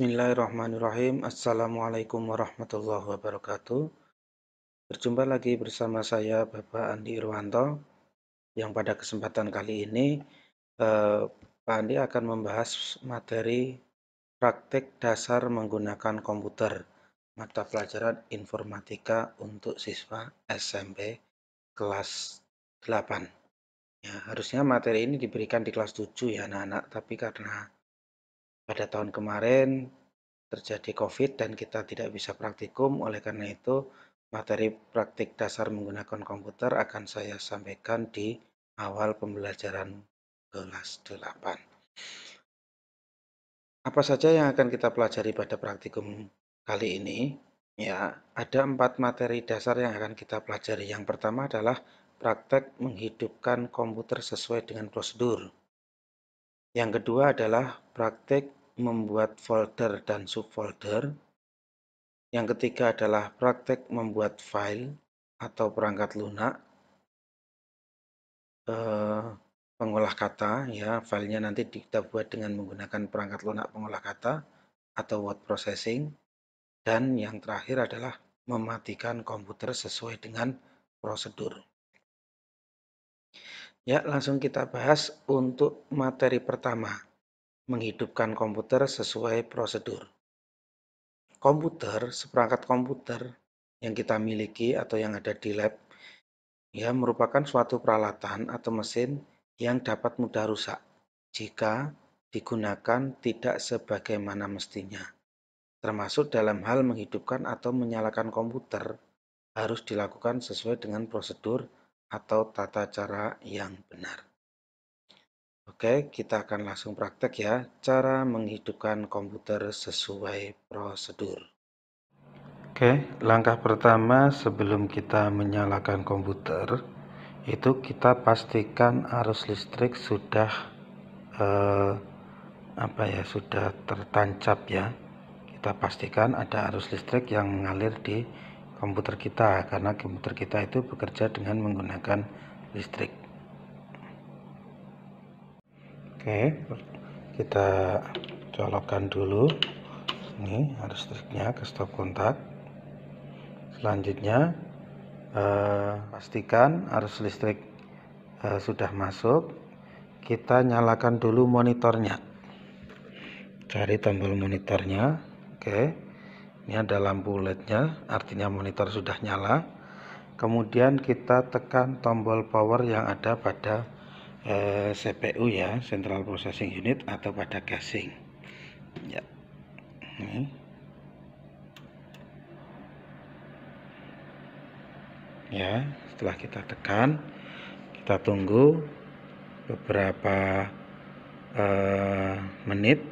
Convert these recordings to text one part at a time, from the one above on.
Bismillahirrahmanirrahim. Assalamualaikum warahmatullahi wabarakatuh. Berjumpa lagi bersama saya Bapak Andi Irwanto yang pada kesempatan kali ini eh, Pak Andi akan membahas materi praktek dasar menggunakan komputer mata pelajaran informatika untuk siswa SMP kelas 8. Ya, harusnya materi ini diberikan di kelas 7 ya anak-anak, tapi karena pada tahun kemarin terjadi COVID dan kita tidak bisa praktikum. Oleh karena itu, materi praktik dasar menggunakan komputer akan saya sampaikan di awal pembelajaran kelas 8. Apa saja yang akan kita pelajari pada praktikum kali ini? Ya, ada empat materi dasar yang akan kita pelajari. Yang pertama adalah praktek menghidupkan komputer sesuai dengan prosedur. Yang kedua adalah praktek membuat folder dan subfolder. Yang ketiga adalah praktek membuat file atau perangkat lunak. Eh, pengolah kata, ya, filenya nanti kita buat dengan menggunakan perangkat lunak pengolah kata atau word processing. Dan yang terakhir adalah mematikan komputer sesuai dengan prosedur. Ya, langsung kita bahas untuk materi pertama menghidupkan komputer sesuai prosedur. Komputer, seperangkat komputer yang kita miliki atau yang ada di lab, ya merupakan suatu peralatan atau mesin yang dapat mudah rusak jika digunakan tidak sebagaimana mestinya. Termasuk dalam hal menghidupkan atau menyalakan komputer harus dilakukan sesuai dengan prosedur atau tata cara yang benar. Oke, kita akan langsung praktek ya cara menghidupkan komputer sesuai prosedur. Oke, langkah pertama sebelum kita menyalakan komputer itu kita pastikan arus listrik sudah eh, apa ya sudah tertancap ya. Kita pastikan ada arus listrik yang mengalir di komputer kita karena komputer kita itu bekerja dengan menggunakan listrik. Oke, kita colokkan dulu. Ini ada listriknya ke stop kontak. Selanjutnya eh, pastikan arus listrik eh, sudah masuk. Kita nyalakan dulu monitornya. Cari tombol monitornya. Oke. Ini ada lampu LED-nya, artinya monitor sudah nyala. Kemudian kita tekan tombol power yang ada pada Eh, CPU ya Central Processing Unit atau pada casing ya ini ya setelah kita tekan kita tunggu beberapa uh, menit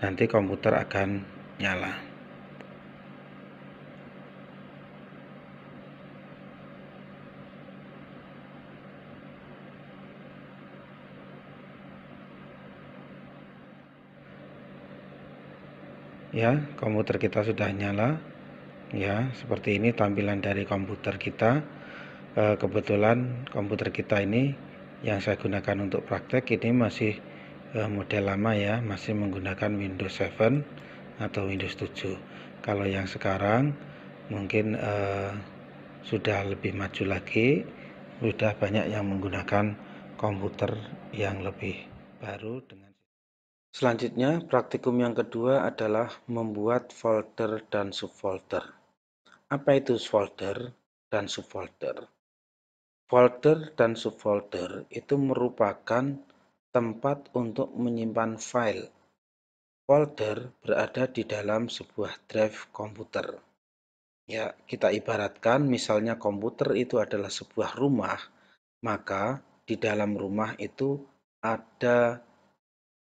nanti komputer akan nyala ya komputer kita sudah nyala ya seperti ini tampilan dari komputer kita e, kebetulan komputer kita ini yang saya gunakan untuk praktek ini masih e, model lama ya masih menggunakan Windows 7 atau Windows 7 kalau yang sekarang mungkin e, sudah lebih maju lagi sudah banyak yang menggunakan komputer yang lebih baru dengan Selanjutnya, praktikum yang kedua adalah membuat folder dan subfolder. Apa itu folder dan subfolder? Folder dan subfolder itu merupakan tempat untuk menyimpan file. Folder berada di dalam sebuah drive komputer. Ya, kita ibaratkan misalnya komputer itu adalah sebuah rumah, maka di dalam rumah itu ada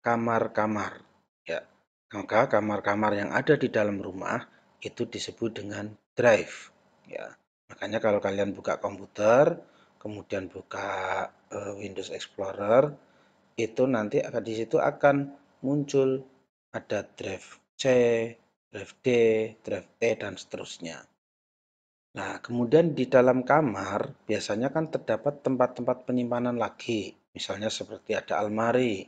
kamar-kamar. Ya, maka kamar-kamar yang ada di dalam rumah itu disebut dengan drive. Ya, makanya kalau kalian buka komputer, kemudian buka uh, Windows Explorer, itu nanti akan di situ akan muncul ada drive C, drive D, drive E dan seterusnya. Nah, kemudian di dalam kamar biasanya kan terdapat tempat-tempat penyimpanan lagi, misalnya seperti ada almari,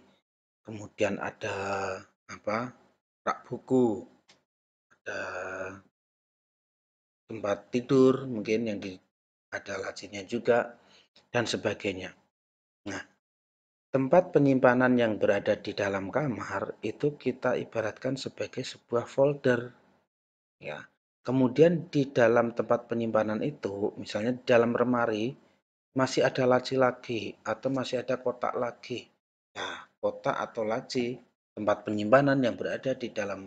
kemudian ada apa rak buku ada tempat tidur mungkin yang di, ada lacinya juga dan sebagainya nah tempat penyimpanan yang berada di dalam kamar itu kita ibaratkan sebagai sebuah folder ya kemudian di dalam tempat penyimpanan itu misalnya dalam remari masih ada laci lagi atau masih ada kotak lagi ya nah, kotak atau laci tempat penyimpanan yang berada di dalam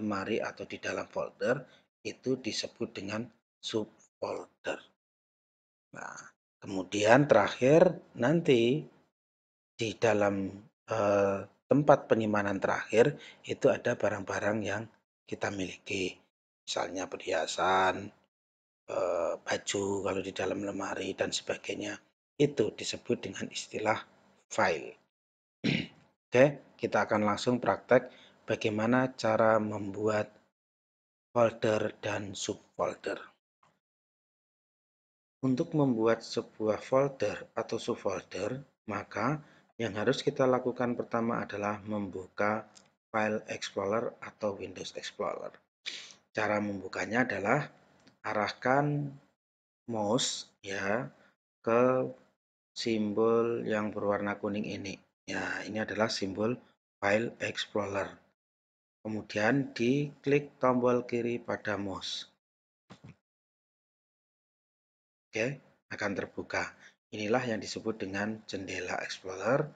lemari atau di dalam folder itu disebut dengan subfolder. Nah, kemudian terakhir nanti di dalam eh, tempat penyimpanan terakhir itu ada barang-barang yang kita miliki. Misalnya perhiasan, eh, baju kalau di dalam lemari dan sebagainya. Itu disebut dengan istilah file. Oke, kita akan langsung praktek bagaimana cara membuat folder dan subfolder. Untuk membuat sebuah folder atau subfolder, maka yang harus kita lakukan pertama adalah membuka File Explorer atau Windows Explorer. Cara membukanya adalah arahkan mouse ya ke simbol yang berwarna kuning ini Ya, ini adalah simbol File Explorer. Kemudian diklik tombol kiri pada mouse. Oke, akan terbuka. Inilah yang disebut dengan jendela Explorer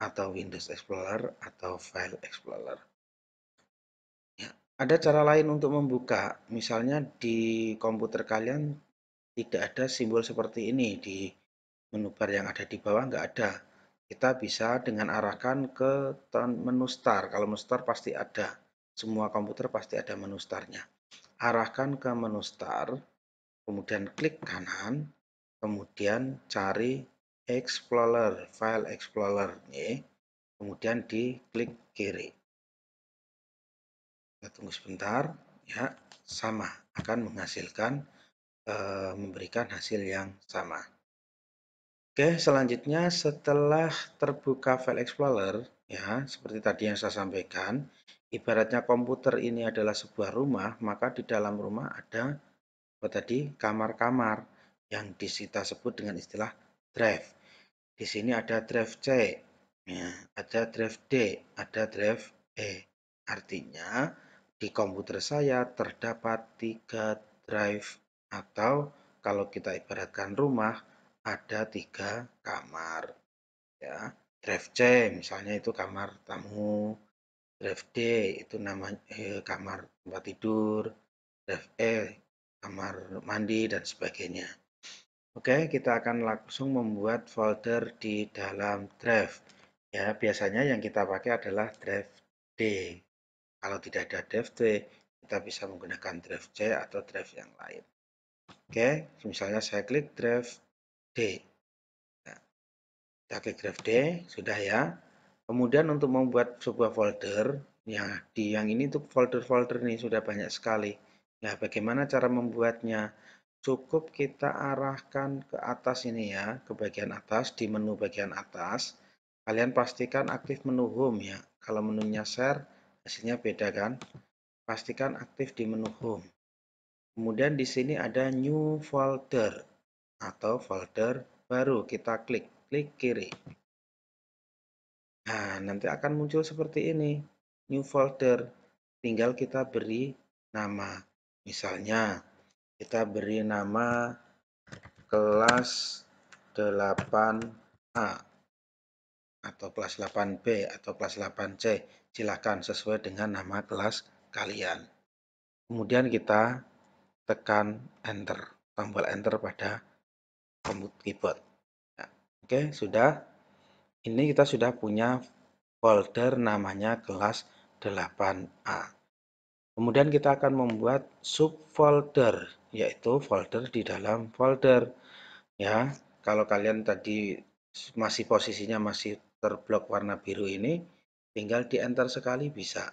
atau Windows Explorer atau File Explorer. Ya, ada cara lain untuk membuka. Misalnya di komputer kalian tidak ada simbol seperti ini di menu bar yang ada di bawah nggak ada kita bisa dengan arahkan ke menu start. Kalau menu start pasti ada. Semua komputer pasti ada menu startnya. Arahkan ke menu start, kemudian klik kanan, kemudian cari Explorer, file Explorer. kemudian Kemudian klik kiri. Kita tunggu sebentar. Ya, sama. Akan menghasilkan, eh, memberikan hasil yang sama. Oke, selanjutnya setelah terbuka file explorer, ya, seperti tadi yang saya sampaikan, ibaratnya komputer ini adalah sebuah rumah, maka di dalam rumah ada apa tadi? kamar-kamar yang disita sebut dengan istilah drive. Di sini ada drive C, ya, ada drive D, ada drive E. Artinya, di komputer saya terdapat tiga drive atau kalau kita ibaratkan rumah, ada tiga kamar ya Drive C misalnya itu kamar tamu Drive D itu namanya eh, kamar tempat tidur Drive E kamar mandi dan sebagainya Oke kita akan langsung membuat folder di dalam drive ya biasanya yang kita pakai adalah drive D kalau tidak ada drive D kita bisa menggunakan drive C atau drive yang lain Oke misalnya saya klik drive D. Nah, kita klik graf D, sudah ya. Kemudian untuk membuat sebuah folder, ya di yang ini untuk folder-folder ini sudah banyak sekali. Nah, bagaimana cara membuatnya? Cukup kita arahkan ke atas ini ya, ke bagian atas, di menu bagian atas. Kalian pastikan aktif menu home ya. Kalau menunya share, hasilnya beda kan? Pastikan aktif di menu home. Kemudian di sini ada new folder atau folder baru kita klik klik kiri nah nanti akan muncul seperti ini new folder tinggal kita beri nama misalnya kita beri nama kelas 8A atau kelas 8B atau kelas 8C silahkan sesuai dengan nama kelas kalian kemudian kita tekan enter tombol enter pada keyboard Ya. oke sudah ini kita sudah punya folder namanya kelas 8A kemudian kita akan membuat subfolder yaitu folder di dalam folder ya kalau kalian tadi masih posisinya masih terblok warna biru ini tinggal di enter sekali bisa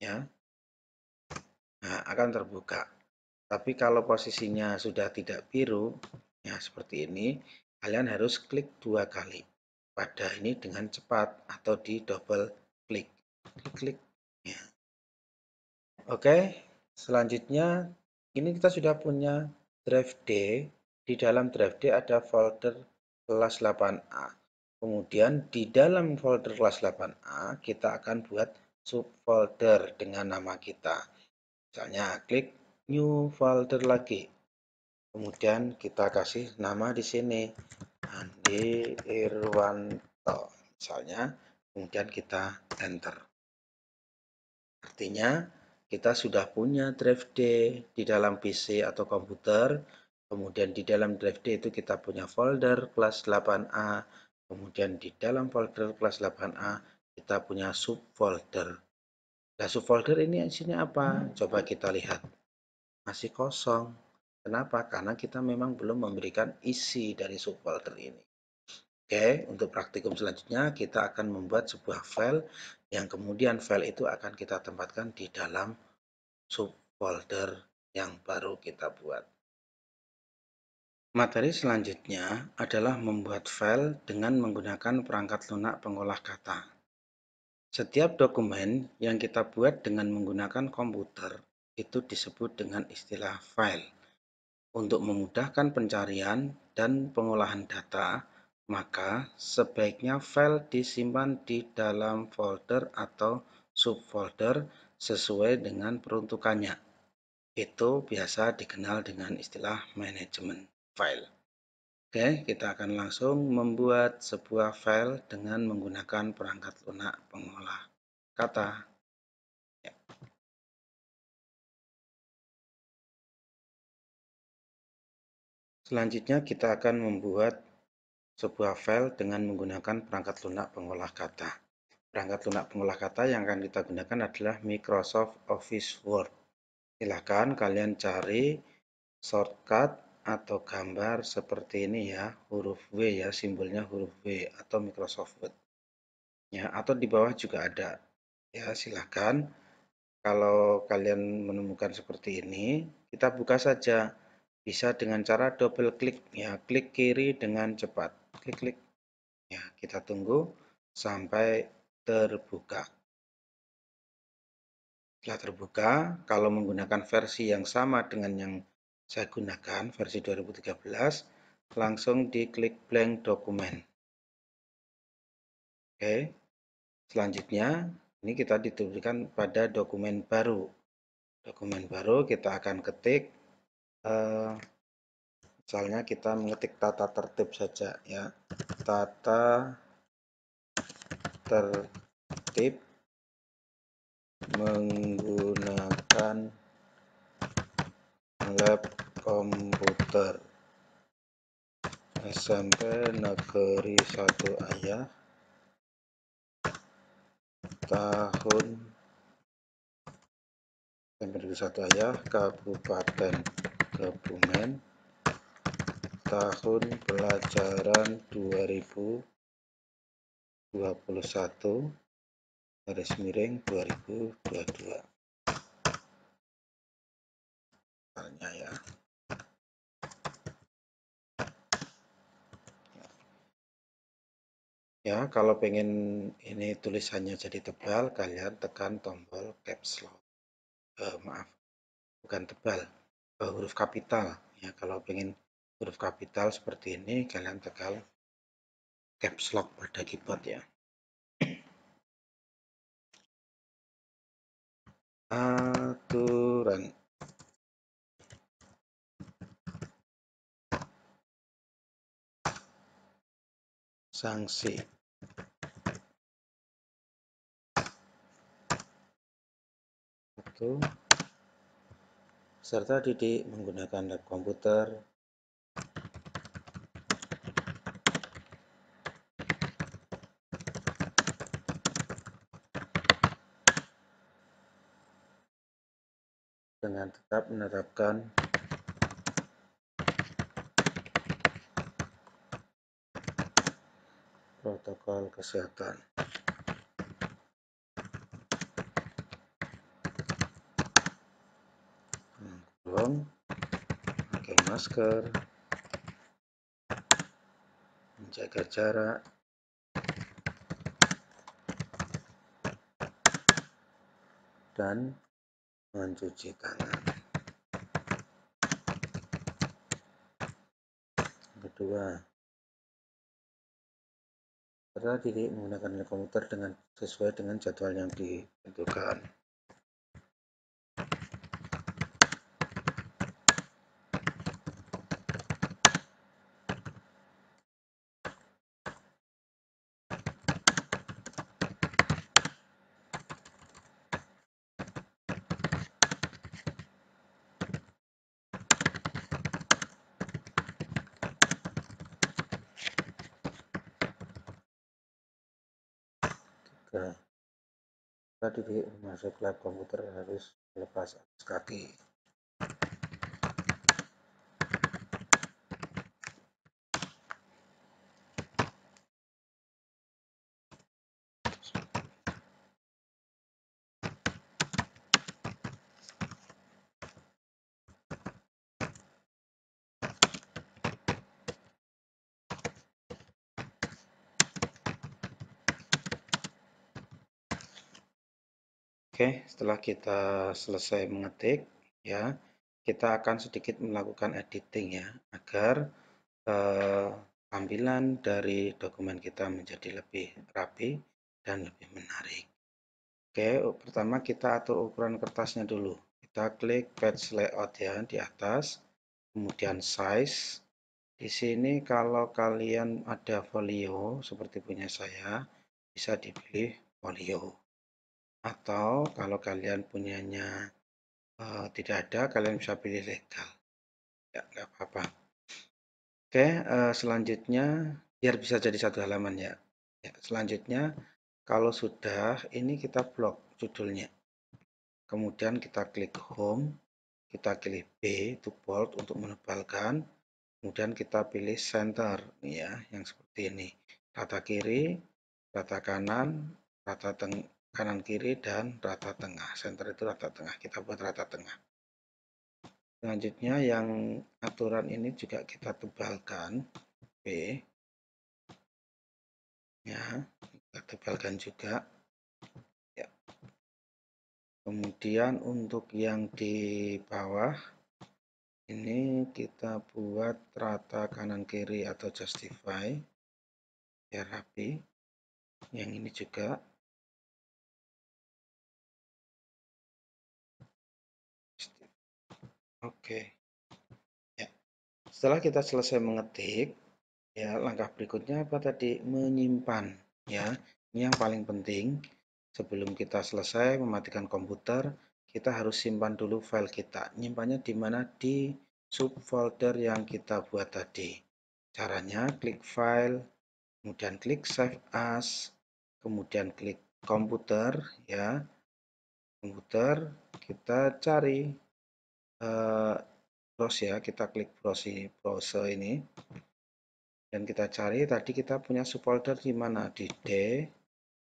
ya nah, akan terbuka tapi kalau posisinya sudah tidak biru Nah, seperti ini. Kalian harus klik dua kali pada ini dengan cepat atau di double klik. Klik. Ya. Oke, selanjutnya ini kita sudah punya drive D. Di dalam drive D ada folder kelas 8A. Kemudian di dalam folder kelas 8A kita akan buat subfolder dengan nama kita. Misalnya klik new folder lagi kemudian kita kasih nama di sini Andi Irwanto misalnya kemudian kita enter artinya kita sudah punya drive D di dalam PC atau komputer kemudian di dalam drive D itu kita punya folder kelas 8A kemudian di dalam folder kelas 8A kita punya subfolder nah subfolder ini isinya apa coba kita lihat masih kosong Kenapa? Karena kita memang belum memberikan isi dari subfolder ini. Oke, untuk praktikum selanjutnya kita akan membuat sebuah file yang kemudian file itu akan kita tempatkan di dalam subfolder yang baru kita buat. Materi selanjutnya adalah membuat file dengan menggunakan perangkat lunak pengolah kata. Setiap dokumen yang kita buat dengan menggunakan komputer itu disebut dengan istilah file. Untuk memudahkan pencarian dan pengolahan data, maka sebaiknya file disimpan di dalam folder atau subfolder sesuai dengan peruntukannya. Itu biasa dikenal dengan istilah manajemen file. Oke, kita akan langsung membuat sebuah file dengan menggunakan perangkat lunak pengolah kata. Selanjutnya kita akan membuat sebuah file dengan menggunakan perangkat lunak pengolah kata. Perangkat lunak pengolah kata yang akan kita gunakan adalah Microsoft Office Word. Silahkan kalian cari shortcut atau gambar seperti ini ya, huruf W ya, simbolnya huruf W atau Microsoft Word. Ya, atau di bawah juga ada. Ya, silahkan. Kalau kalian menemukan seperti ini, kita buka saja bisa dengan cara double klik ya klik kiri dengan cepat klik klik ya kita tunggu sampai terbuka setelah terbuka kalau menggunakan versi yang sama dengan yang saya gunakan versi 2013 langsung diklik blank dokumen oke selanjutnya ini kita dituliskan pada dokumen baru dokumen baru kita akan ketik Eh, misalnya kita mengetik tata tertib saja ya tata tertib menggunakan lab komputer SMP Negeri 1 Ayah tahun SMP Negeri 1 Ayah Kabupaten gabungan tahun pelajaran 2021 garis miring 2022 misalnya ya ya kalau pengen ini tulisannya jadi tebal kalian tekan tombol caps lock eh, maaf bukan tebal uh, huruf kapital ya kalau pengen huruf kapital seperti ini kalian tekan caps lock pada keyboard ya aturan sanksi Tuh serta didik menggunakan lab komputer, dengan tetap menerapkan protokol kesehatan. masker, menjaga jarak, dan mencuci tangan. Kedua, cara tidak menggunakan komputer dengan sesuai dengan jadwal yang ditentukan. tadi masuk lab komputer harus lepas kaki Oke, setelah kita selesai mengetik, ya, kita akan sedikit melakukan editing ya, agar eh, tampilan dari dokumen kita menjadi lebih rapi dan lebih menarik. Oke, pertama kita atur ukuran kertasnya dulu. Kita klik page layout ya di atas, kemudian size. Di sini kalau kalian ada folio seperti punya saya, bisa dipilih folio atau kalau kalian punyanya uh, tidak ada kalian bisa pilih legal ya nggak apa-apa oke uh, selanjutnya biar bisa jadi satu halaman ya. ya selanjutnya kalau sudah ini kita blok judulnya kemudian kita klik home kita klik B to bold untuk menebalkan kemudian kita pilih center ya yang seperti ini rata kiri rata kanan rata teng kanan kiri dan rata tengah center itu rata tengah kita buat rata tengah selanjutnya yang aturan ini juga kita tebalkan B ya kita tebalkan juga ya. kemudian untuk yang di bawah ini kita buat rata kanan kiri atau justify biar rapi yang ini juga Oke. Ya. Setelah kita selesai mengetik, ya langkah berikutnya apa tadi? Menyimpan, ya. Ini yang paling penting. Sebelum kita selesai mematikan komputer, kita harus simpan dulu file kita. Nyimpannya di mana? Di subfolder yang kita buat tadi. Caranya klik file, kemudian klik save as, kemudian klik komputer ya. Komputer kita cari Eh, browse ya kita klik browse browser ini dan kita cari tadi kita punya subfolder di mana di D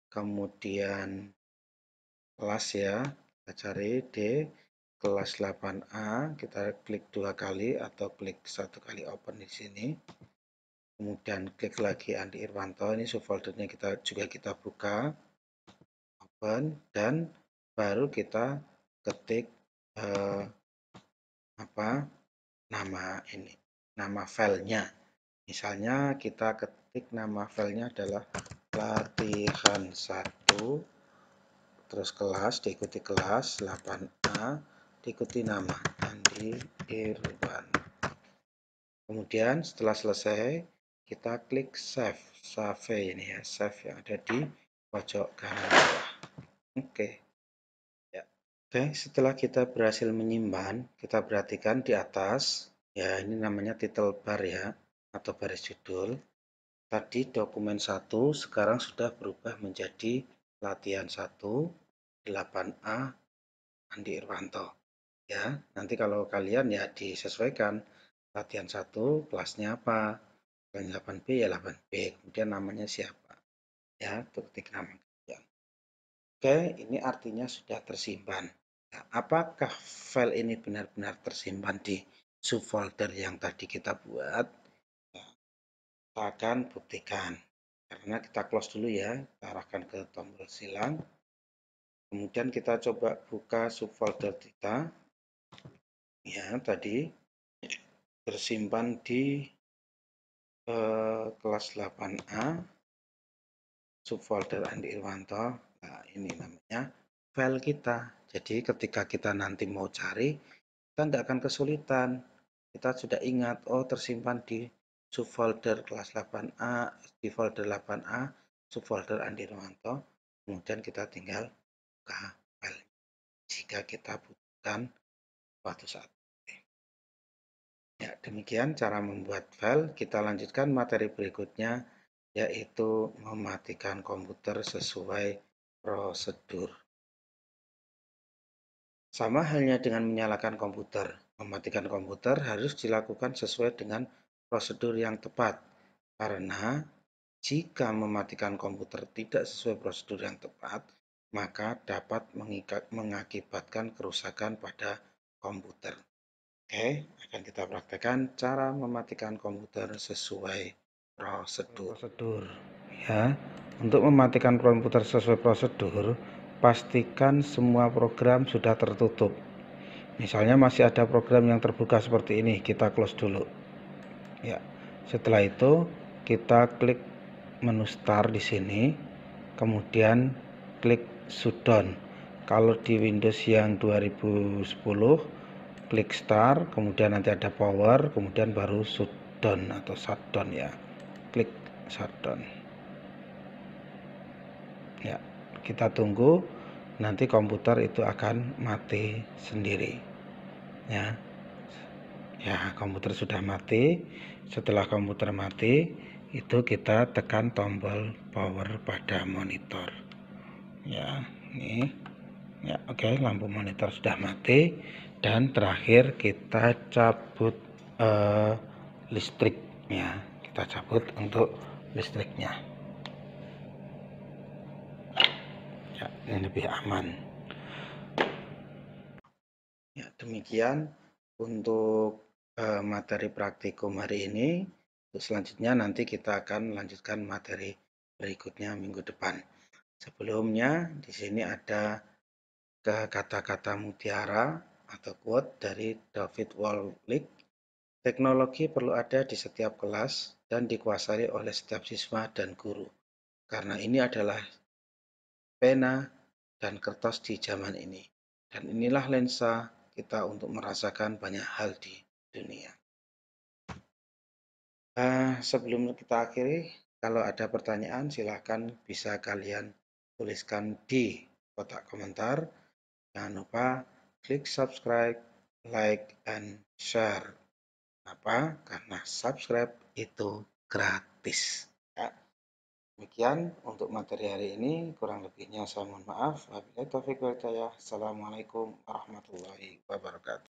kemudian kelas ya kita cari D kelas 8A kita klik dua kali atau klik satu kali open di sini kemudian klik lagi Andi Irwanto ini subfoldernya kita juga kita buka open dan baru kita ketik eh, apa, nama ini, nama filenya. Misalnya kita ketik nama filenya adalah latihan 1, terus kelas, diikuti kelas 8A, diikuti nama Andi Irwan. Kemudian setelah selesai, kita klik save, save ini ya, save yang ada di pojok kanan bawah. Oke. Okay. Oke, setelah kita berhasil menyimpan, kita perhatikan di atas, ya ini namanya title bar ya, atau baris judul. Tadi dokumen 1 sekarang sudah berubah menjadi latihan 1 8A Andi Irwanto. Ya, nanti kalau kalian ya disesuaikan latihan 1 kelasnya apa, kelas 8B ya 8B, kemudian namanya siapa. Ya, ketik nama Oke, ini artinya sudah tersimpan apakah file ini benar-benar tersimpan di subfolder yang tadi kita buat ya, kita akan buktikan karena kita close dulu ya kita arahkan ke tombol silang kemudian kita coba buka subfolder kita ya tadi tersimpan di eh, kelas 8A subfolder Andi Irwanto nah ini namanya file kita jadi ketika kita nanti mau cari, kita tidak akan kesulitan. Kita sudah ingat, oh tersimpan di subfolder kelas 8A, di folder 8A, subfolder Andi Novanto. Kemudian kita tinggal buka file jika kita butuhkan suatu saat. Ya, demikian cara membuat file. Kita lanjutkan materi berikutnya, yaitu mematikan komputer sesuai prosedur. Sama halnya dengan menyalakan komputer. Mematikan komputer harus dilakukan sesuai dengan prosedur yang tepat. Karena jika mematikan komputer tidak sesuai prosedur yang tepat, maka dapat mengakibatkan kerusakan pada komputer. Oke, akan kita praktekkan cara mematikan komputer sesuai prosedur. Prosedur ya. Untuk mematikan komputer sesuai prosedur, pastikan semua program sudah tertutup. Misalnya masih ada program yang terbuka seperti ini, kita close dulu. Ya. Setelah itu kita klik menu start di sini, kemudian klik shutdown. Kalau di Windows yang 2010 klik start, kemudian nanti ada power, kemudian baru shutdown atau shutdown ya. Klik shutdown. Ya, kita tunggu nanti komputer itu akan mati sendiri ya ya komputer sudah mati setelah komputer mati itu kita tekan tombol power pada monitor ya ini ya oke okay, lampu monitor sudah mati dan terakhir kita cabut uh, listriknya kita cabut untuk listriknya dan lebih aman. Ya, demikian untuk eh, materi praktikum hari ini. Untuk selanjutnya nanti kita akan lanjutkan materi berikutnya minggu depan. Sebelumnya di sini ada kata-kata mutiara atau quote dari David Wallick. Teknologi perlu ada di setiap kelas dan dikuasai oleh setiap siswa dan guru. Karena ini adalah pena, dan kertas di zaman ini. Dan inilah lensa kita untuk merasakan banyak hal di dunia. Uh, sebelum kita akhiri, kalau ada pertanyaan silahkan bisa kalian tuliskan di kotak komentar. Jangan lupa klik subscribe, like, and share. apa Karena subscribe itu gratis. Demikian untuk materi hari ini. Kurang lebihnya saya mohon maaf. Wabillahi taufiq Assalamualaikum warahmatullahi wabarakatuh.